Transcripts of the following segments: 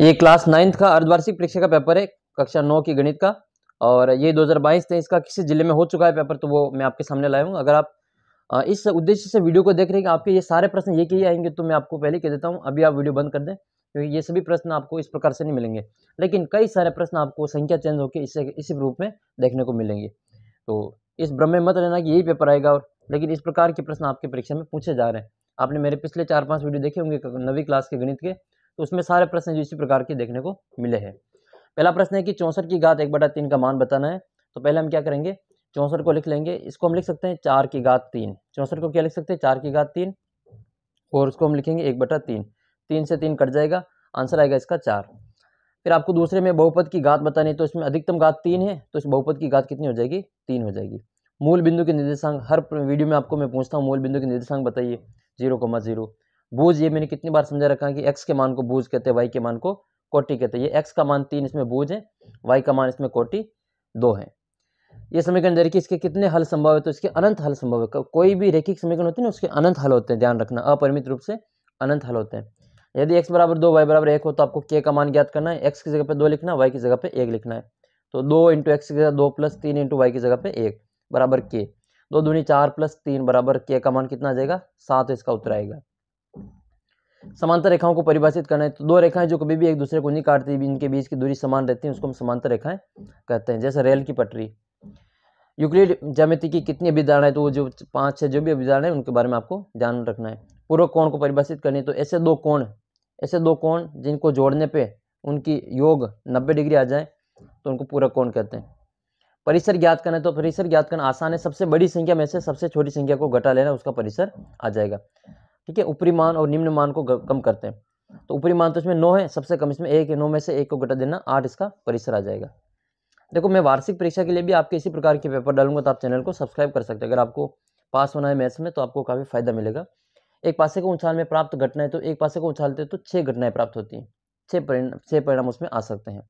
ये class ninth का अर्धवार्षिक परीक्षा का पेपर है कक्षा नौ की गणित का और ये 2022 तेईस का किसी जिले में हो चुका है पेपर तो वो मैं आपके सामने लाया हूँ अगर आप इस उद्देश्य से वीडियो को देख रहे हैं कि आपके ये सारे प्रश्न ये ही आएंगे तो मैं आपको पहले कह देता हूँ अभी आप वीडियो बंद कर दें क्योंकि ये सभी प्रश्न आपको इस प्रकार से नहीं मिलेंगे लेकिन कई सारे प्रश्न आपको संख्या चेंज होकर इससे इसी रूप में देखने को मिलेंगे तो इस भ्रम में मत लेना कि यही पेपर आएगा और लेकिन इस प्रकार के प्रश्न आपके परीक्षा में पूछे जा रहे हैं आपने मेरे पिछले चार पाँच वीडियो देखे होंगे नवी क्लास के गणित के तो उसमें सारे प्रश्न जो इसी प्रकार के देखने को मिले हैं पहला प्रश्न है कि चौंसठ की घात एक बटा तीन का मान बताना है तो पहले हम क्या करेंगे चौंसठ को लिख लेंगे इसको हम लिख सकते हैं चार की घात तीन चौंसठ को क्या लिख सकते हैं चार की घात तीन और उसको हम लिखेंगे एक बटा तीन तीन से तीन कट जाएगा आंसर आएगा इसका चार फिर आपको दूसरे में बहुपद की घात बतानी तो इसमें अधिकतम घात तीन है तो इस बहुपद की घात कितनी हो जाएगी तीन हो जाएगी मूल बिंदु के निर्देशांक हर वीडियो में आपको मैं पूछता हूँ मूल बिंदु के निर्देशांक बताइए जीरो कोमा जीरो बूझ ये मैंने कितनी बार समझा रखा है कि एक्स के मान को बूझ कहते हैं वाई के मान को कोटी कहते हैं ये एक्स का मान तीन इसमें बूझ है वाई का मान इसमें कोटी दो है ये समीकरण दे रखी इसके कितने हल संभव है तो इसके अनंत हल संभव है कोई भी रेखिक समीकरण होते हैं ना उसके अनंत हल होते हैं ध्यान रखना अपरिमित रूप से अनंत हल होते हैं यदि एक्स बराबर दो वाई बराबर एक हो तो आपको के का मान ज्ञात करना है एक्स की जगह पे दो लिखना वाई की जगह पे एक लिखना है तो दो इंटू एक्स की जगह दो प्लस तीन इंटू वाई की जगह पे एक बराबर के दो दूनी चार प्लस तीन बराबर के का मान कितना आ जाएगा सात इसका उत्तर आएगा समांतर रेखाओं को परिभाषित करना है तो दो रेखाएं जो कभी भी एक दूसरे को नहीं काटती इनके बीच की दूरी समान रहती है उसको हम समांतर रेखाएं कहते हैं जैसे रेल की पटरी यूक्लिड जमिति की कितनी अभिधारण है तो वो जो पाँच छः जो भी अभिधारण है उनके बारे में आपको ध्यान रखना है पूर्व कोण को परिभाषित करनी है तो ऐसे दो कोण ऐसे दो कोण जिनको जोड़ने पर उनकी योग नब्बे डिग्री आ जाए तो उनको पूरक कोण कहते हैं परिसर ज्ञात करना है तो परिसर ज्ञात करना आसान है सबसे बड़ी संख्या में से सबसे छोटी संख्या को घटा लेना उसका परिसर आ जाएगा ठीक है ऊपरी मान और निम्न मान को कम करते हैं तो ऊपरी मान तो इसमें नौ है सबसे कम इसमें एक है नौ में से एक को घटा देना आठ इसका परिसर आ जाएगा देखो मैं वार्षिक परीक्षा के लिए भी आपके इसी प्रकार के पेपर डालूंगा तो आप चैनल को सब्सक्राइब कर सकते हैं अगर आपको पास होना है मैथ्स में तो आपको काफ़ी फायदा मिलेगा एक पासे को उछाल में प्राप्त घटनाएं तो एक पासे को उछालते तो छः घटनाएं प्राप्त होती हैं छः परिणाम छः परिणाम उसमें आ सकते हैं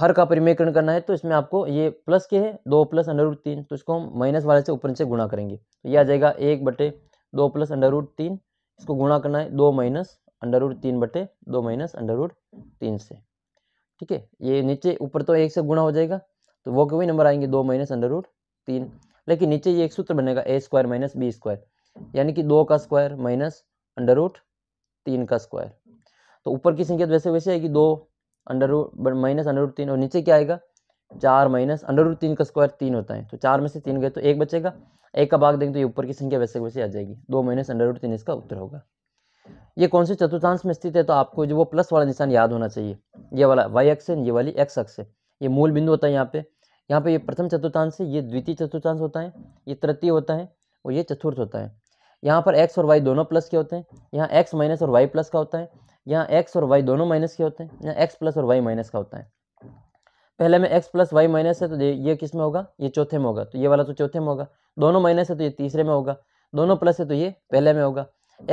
हर का परिमेकरण करना है तो इसमें आपको ये प्लस के है दो प्लस अनुरूप तीन तो इसको हम माइनस वाले से ऊपर से गुणा करेंगे तो ये आ जाएगा एक बटे दो प्लस अंडर रूट तीन इसको गुणा करना है दो माइनस अंडर रूट तीन बटे दो माइनस अंडर रूट तीन से ठीक है ये नीचे ऊपर तो एक से गुणा हो जाएगा तो वो कभी नंबर आएंगे दो माइनस अंडर रूट तीन लेकिन नीचे ये एक सूत्र बनेगा A square minus B square यानी कि दो का स्क्वायर माइनस अंडर रूट तीन का स्क्वायर तो ऊपर की संख्या तो वैसे वैसे आएगी दो under root minus under root तीन और नीचे क्या आएगा चार माइनस अंडर रूट तीन का स्क्वायर तीन होता है तो चार में से तीन गए तो एक बचेगा एक का भाग देंगे तो ये ऊपर की संख्या वैसे वैसे आ जाएगी दो माइनस अंडर रूट तीन इसका उत्तर होगा ये कौन से चतुर्थांश में स्थित है तो आपको जो वो प्लस वाला निशान याद होना चाहिए ये वाला वाई एक्स है ये वाली एक्स अक्स है ये मूल बिंदु होता है यहाँ पे यहाँ पे ये प्रथम चतुर्थांश है ये द्वितीय चतुर्थांश होता है ये तृतीय होता है और ये चतुर्थ होता है यहाँ पर एक्स और वाई दोनों प्लस के होते हैं यहाँ एक्स माइनस और वाई प्लस का होता है यहाँ एक्स और वाई दोनों माइनस के होते हैं यहाँ एक्स प्लस और वाई माइनस का होता है पहले में एक्स प्लस वाई माइनस है तो ये किस में होगा ये चौथे में होगा तो ये वाला तो चौथे में होगा दोनों माइनस है तो ये तीसरे में होगा दोनों प्लस है तो ये पहले में होगा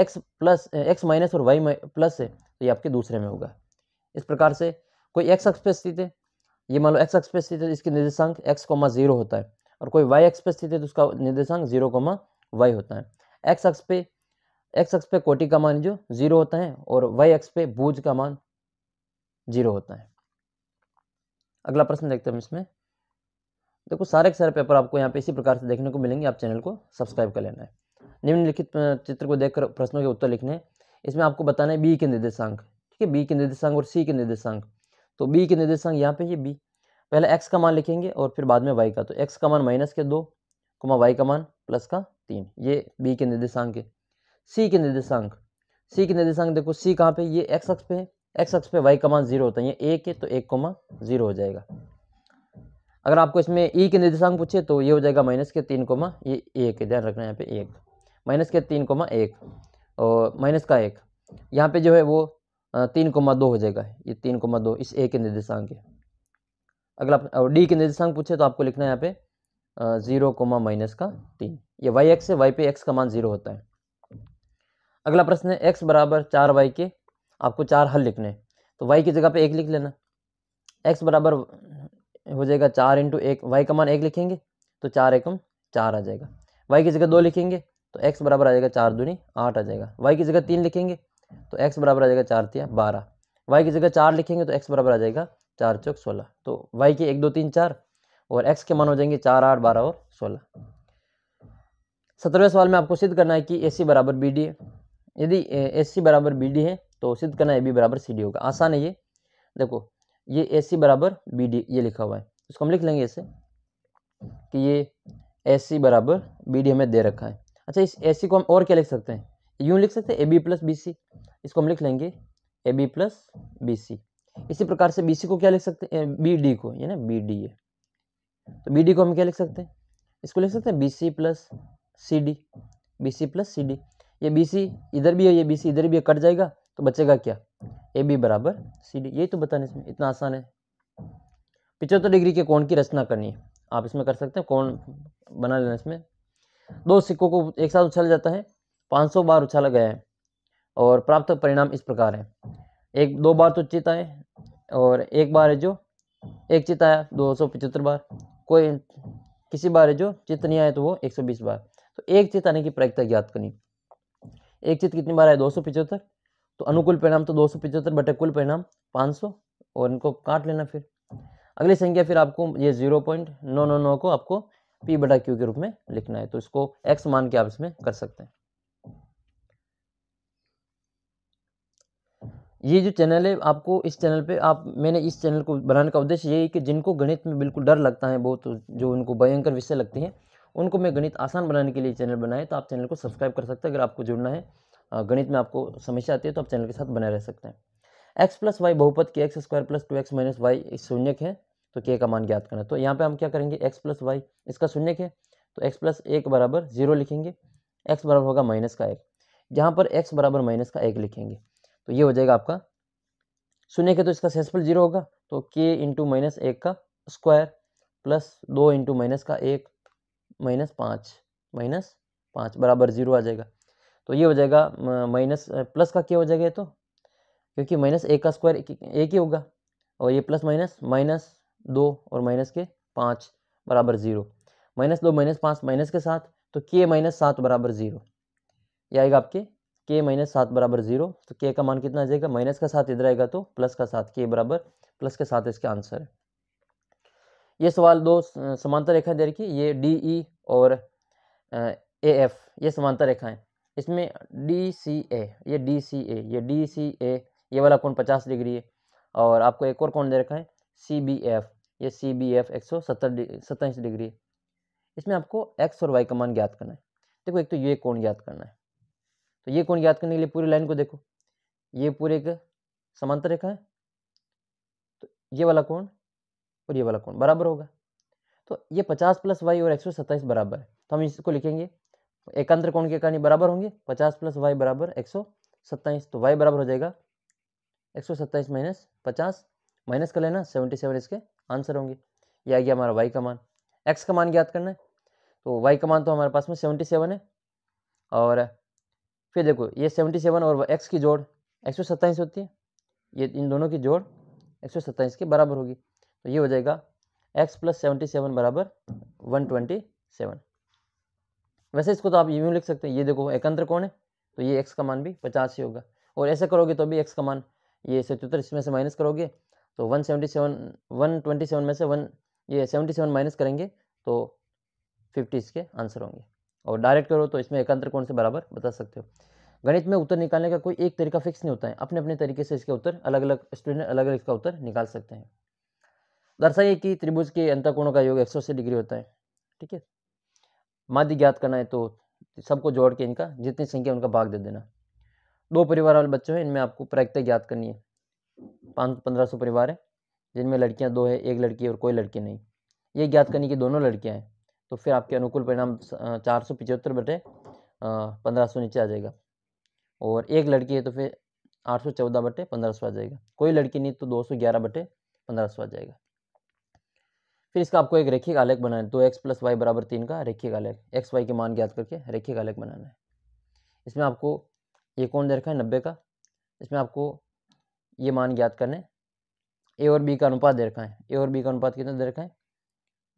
एक्स प्लस एक्स माइनस और वाई प्लस है तो ये आपके दूसरे में होगा इस प्रकार से कोई एक्स अक्ष पे स्थित है ये मान लो एक्स अक्ष पे स्थित है तो इसकी निर्देशांक एक्स कोमा जीरो होता है और कोई वाई एक्स पे स्थित है तो उसका निर्देशांक जीरो कोमा वाई होता है एक्स अक्ष पे एक्स एक्स पे कोटि का मान जो जीरो होता है और वाई एक्स पे भूज का मान जीरो होता है अगला प्रश्न देखते हैं इसमें देखो सारे के सारे पेपर आपको यहाँ पे इसी प्रकार से देखने को मिलेंगे आप चैनल को सब्सक्राइब कर लेना है निम्नलिखित चित्र को देखकर प्रश्नों के उत्तर लिखने इसमें आपको बताना है बी के निर्देशांक ठीक है बी के निर्देशांक और सी के निर्देशांक तो बी के निर्देशांक यहाँ पे ये बी पहले एक्स का मान लिखेंगे और फिर बाद में वाई का तो एक्स का मान माइनस के दो कुमा वाई का मान प्लस का तीन ये बी के निर्देशांक है सी के निर्देशांक सी के निर्देशांक देखो सी कहाँ पे ये एक्स अक्ष पे है एक्स एक्स पे वाई का मान जीरो होता है ये एक है तो एक कोमा जीरो हो जाएगा अगर आपको इसमें ई के निर्देशांक पूछे तो ये हो जाएगा माइनस के तीन कोमा ये एक है ध्यान रखना यहाँ पे एक माइनस के तीन कोमा एक और माइनस का एक यहाँ पे जो है वो तीन कोमा दो हो जाएगा ये तीन कोमा दो इस ए के निर्देशांक है अगर आप डी के निर्देशांक पूछे तो आपको लिखना है यहाँ पे जीरो कोमा माइनस का तीन ये वाई एक्स है वाई पे एक्स का मान जीरो होता है अगला प्रश्न है एक्स बराबर चार वाई के आपको चार हल लिखने तो वाई की जगह पे एक लिख लेना एक्स बराबर हो जाएगा चार इंटू एक वाई का मान एक लिखेंगे तो चार एकम चार आ जाएगा वाई की जगह दो लिखेंगे तो एक्स बराबर आ जाएगा चार दूनी आठ आ जाएगा वाई की जगह तीन लिखेंगे तो एक्स बराबर आ जाएगा चार तिया बारह वाई की जगह चार लिखेंगे तो एक्स बराबर आ जाएगा चार चौक सोलह तो वाई के एक दो तीन चार और एक्स के मान हो जाएंगे चार आठ बारह और सोलह सत्रहवें सवाल में आपको सिद्ध करना है कि ए सी बराबर बी डी है यदि ए सी बराबर बी डी है तो सिद्ध करना ए बी बराबर सी डी होगा आसान है ये देखो ये ए सी बराबर बी डी ये लिखा हुआ है इसको हम लिख लेंगे ऐसे कि ये ए सी बराबर बी डी हमें दे रखा है अच्छा इस ए सी को हम और क्या लिख सकते हैं यूँ लिख सकते हैं A B plus B C इसको हम लिख लेंगे A B plus B C इसी प्रकार से बी सी को क्या लिख सकते हैं बी डी को ये ना बी डी है तो बी डी को हम क्या लिख सकते हैं इसको लिख सकते हैं B C plus C D B C plus C D ये बी सी इधर भी है ये बी सी इधर भी है कट जाएगा तो बचेगा क्या ए बी बराबर सी डी यही तो बताने इसमें इतना आसान है पिचहत्तर डिग्री के कोण की रचना करनी है आप इसमें कर सकते हैं कोण बना लेना इसमें दो सिक्कों को एक साथ उछाला जाता है 500 बार उछाला गया है और प्राप्त परिणाम इस प्रकार है एक दो बार तो चित आए और एक बार है जो एक चिता आया दो सौ पचहत्तर बार कोई किसी बार है जो चित्त नहीं आए तो वो एक सौ बीस बार तो एक चित आने की प्रायिकता ज्ञात करनी एक चित कितनी बार आए दो सौ पचहत्तर तो अनुकूल परिणाम तो दो सौ पिचहत्तर बटे कुल परिणाम पाँच सौ और इनको काट लेना फिर अगली संख्या फिर आपको ये जीरो पॉइंट नौ नौ नौ को आपको पी बटा क्यू के रूप में लिखना है तो इसको एक्स मान के आप इसमें कर सकते हैं ये जो चैनल है आपको इस चैनल पे आप मैंने इस चैनल को बनाने का उद्देश्य यही है कि जिनको गणित में बिल्कुल डर लगता है बहुत जो उनको भयंकर विषय लगती है उनको मैं गणित आसान बनाने के लिए चैनल बनाए तो आप चैनल को सब्सक्राइब कर सकते हैं अगर आपको जुड़ना है गणित में आपको समस्या आती है तो आप चैनल के साथ बने रह सकते हैं एक्स प्लस वाई बहुपद के X square plus two X minus Y शून्य है तो के का मान ज्ञात करना तो यहाँ पे हम क्या करेंगे एक्स प्लस वाई इसका शून्य है तो एक्स प्लस एक बराबर जीरो लिखेंगे एक्स बराबर होगा माइनस का एक जहाँ पर एक्स बराबर माइनस का एक लिखेंगे तो ये हो जाएगा आपका शून्य के तो इसका सेंसफल जीरो होगा तो के इंटू माइनस एक का स्क्वायर प्लस दो इंटू माइनस का एक माइनस पाँच माइनस पाँच बराबर जीरो आ जाएगा तो ये हो जाएगा माइनस प्लस का क्या हो जाएगा ये तो क्योंकि माइनस एक का स्क्वायर एक ही होगा और ये प्लस माइनस माइनस दो और माइनस के पाँच बराबर ज़ीरो माइनस दो माइनस पाँच माइनस के साथ तो के माइनस सात बराबर ज़ीरो ये आएगा आपके के माइनस सात बराबर ज़ीरो तो के का मान कितना आ जाएगा माइनस का साथ इधर आएगा तो प्लस का साथ के बराबर प्लस के साथ इसका आंसर है ये सवाल दो समांतर रेखाएं दे रखी ये डी ई और ए एफ ये समांतर रेखाएं इसमें डी सी ए ये डी सी ए ये डी सी ए ये वाला कौन पचास डिग्री है और आपको एक और कौन दे रखा है सी बी एफ ये सी बी एफ एक सौ सत्तर सत्ताईस डिग्री है इसमें आपको एक्स और वाई का मान ज्ञात करना है देखो एक तो ये कौन ज्ञात करना है तो ये कौन ज्ञात करने के लिए पूरी लाइन को देखो ये पूरे एक समांतर रेखा है तो ये वाला कौन और ये वाला कौन बराबर होगा तो ये पचास प्लस वाई और एक सौ सत्ताईस बराबर है तो हम इसको लिखेंगे एकांतर कोण के कारण बराबर होंगे पचास प्लस वाई बराबर एक सौ सत्ताईस तो वाई बराबर हो जाएगा एक सौ सत्ताईस माइनस पचास माइनस कर लेना सेवेंटी सेवन इसके आंसर होंगे ये आ गया हमारा वाई का मान एक्स का मान ज्ञात करना है तो वाई का मान तो हमारे पास में सेवेंटी सेवन है और फिर देखो ये सेवेंटी सेवन और एक्स की जोड़ एक सौ सत्ताईस होती है ये इन दोनों की जोड़ एक सौ सत्ताईस के बराबर होगी तो ये हो जाएगा एक्स प्लस सेवेंटी सेवन बराबर वन ट्वेंटी सेवन वैसे इसको तो आप यूँ लिख सकते हैं ये देखो एकंत्र कौन है तो ये एक्स का मान भी पचास ही होगा और ऐसे करोगे तो भी एक्स का मान ये सतहत्तर इसमें से माइनस करोगे तो one seventy seven one twenty seven में से वन ये सेवेंटी सेवन माइनस करेंगे तो फिफ्टी इसके आंसर होंगे और डायरेक्ट करो तो इसमें एकांतर कोण से बराबर बता सकते हो गणित में उत्तर निकालने का कोई एक तरीका फिक्स नहीं होता है अपने अपने तरीके से इसके उत्तर अलग अलग स्टूडेंट अलग अलग इसका उत्तर निकाल सकते हैं दर्शाइए कि त्रिभुज के अंतकोणों का योग एक डिग्री होता है ठीक है माध्य ज्ञात करना है तो सबको जोड़ के इनका जितनी संख्या उनका भाग दे देना दो परिवार वाले बच्चे हैं इनमें आपको प्रायिकता ज्ञात करनी है पाँच पंद्रह सौ परिवार है जिनमें लड़कियाँ दो है एक लड़की और कोई लड़की नहीं ये ज्ञात करनी कि दोनों लड़कियाँ हैं तो फिर आपके अनुकूल परिणाम चार सौ पिचहत्तर बटे पंद्रह सौ नीचे आ जाएगा और एक लड़की है तो फिर आठ सौ चौदह बटे पंद्रह सौ आ जाएगा कोई लड़की नहीं तो दो सौ ग्यारह बटे पंद्रह सौ आ जाएगा फिर इसका आपको एक रेखिक आलेख बनाना है दो एक्स प्लस वाई बराबर तीन का रेखिक आलेख एक्स वाई के मान ज्ञात करके रेखिक आलेख बनाना है इसमें आपको ये कौन दे रखा है नब्बे का इसमें आपको ये मान ज्ञात करने ए और बी का अनुपात दे रखा है ए और बी का अनुपात कितना दे रखा है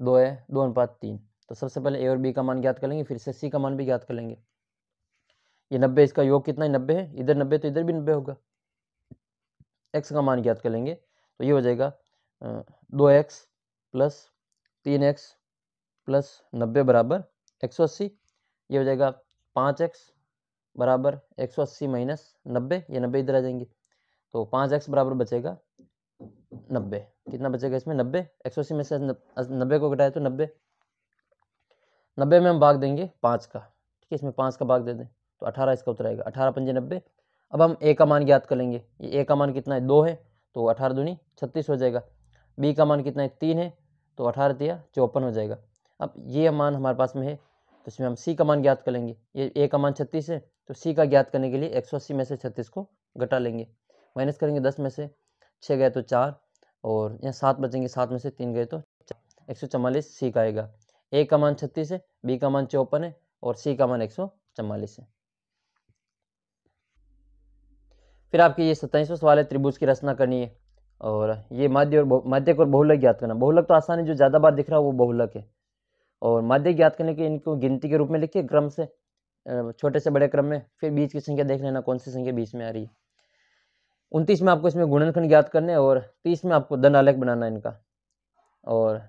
दो है दो अनुपात तीन तो सबसे पहले ए और बी का मान ज्ञात कर लेंगे फिर से सी का मान भी ज्ञात कर लेंगे ये नब्बे इसका योग कितना है नब्बे है इधर नब्बे तो इधर भी नब्बे होगा एक्स का मान ज्ञात कर लेंगे तो ये हो जाएगा दो एक्स प्लस तीन एक्स प्लस नब्बे बराबर एक सौ अस्सी ये हो जाएगा पाँच एक्स बराबर एक सौ अस्सी माइनस नब्बे ये नब्बे इधर आ जाएंगे तो पाँच एक्स बराबर बचेगा नब्बे कितना बचेगा इसमें नब्बे एक सौ अस्सी में से नब्बे को घटाए तो नब्बे नब्बे में हम भाग देंगे पाँच का ठीक है इसमें पाँच का भाग दे दें तो अठारह इसका उत्तर आएगा अठारह पंजे नब्बे अब हम ए का मान ज्ञात कर लेंगे ये ए का मान कितना है दो है तो अठारह दूनी छत्तीस हो जाएगा बी का मान कितना है तीन है तो अठारह दिया चौपन हो जाएगा अब ये मान हमारे पास में है तो इसमें हम सी का मान ज्ञात कर लेंगे ये ए का मान छत्तीस है तो सी का ज्ञात करने के लिए एक सौ अस्सी में से छत्तीस को घटा लेंगे माइनस करेंगे दस में से छः गए तो चार और यहाँ सात बचेंगे सात में से तीन गए तो एक सौ चवालीस सी का आएगा ए का मान छत्तीस है बी का मान चौपन है और सी का मान एक सौ चवालीस है फिर आपके ये सत्ताईसवा सवाल है त्रिभुज की रचना करनी है और ये माध्य और माध्यक और बहुलक ज्ञात करना बहुलक तो आसान है जो ज़्यादा बार दिख रहा है वो बहुलक है और माध्यक ज्ञात करने के इनको गिनती के रूप में लिखिए क्रम से छोटे से बड़े क्रम में फिर बीच की संख्या देख लेना कौन सी संख्या बीच में आ रही है उनतीस में आपको इसमें गुणनखंड ज्ञात करने और तीस में आपको दनालक बनाना इनका और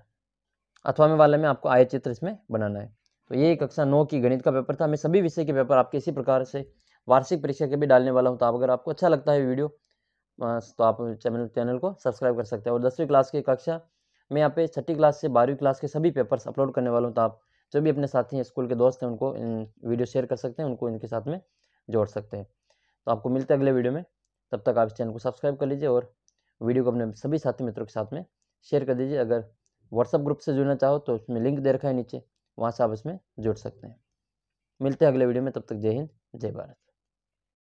में वाले में आपको आय चित्र इसमें बनाना है तो ये कक्षा नौ की गणित का पेपर था मैं सभी विषय के पेपर आपके इसी प्रकार से वार्षिक परीक्षा के भी डालने वाला हूँ तो अगर आपको अच्छा लगता है वीडियो तो आप चैनल चैनल को सब्सक्राइब कर सकते हैं और दसवीं क्लास की कक्षा मैं यहाँ पे छठी क्लास से बारहवीं क्लास के सभी पेपर्स अपलोड करने वाला हूँ तो आप जो भी अपने साथी हैं स्कूल के दोस्त हैं उनको इन वीडियो शेयर कर सकते हैं उनको इनके साथ में जोड़ सकते हैं तो आपको मिलते हैं अगले वीडियो में तब तक आप इस चैनल को सब्सक्राइब कर लीजिए और वीडियो को अपने सभी साथी मित्रों के साथ में शेयर कर दीजिए अगर व्हाट्सअप ग्रुप से जुड़ना चाहो तो उसमें लिंक दे रखा है नीचे वहाँ से आप इसमें जुड़ सकते हैं मिलते हैं अगले वीडियो में तब तक जय हिंद जय भारत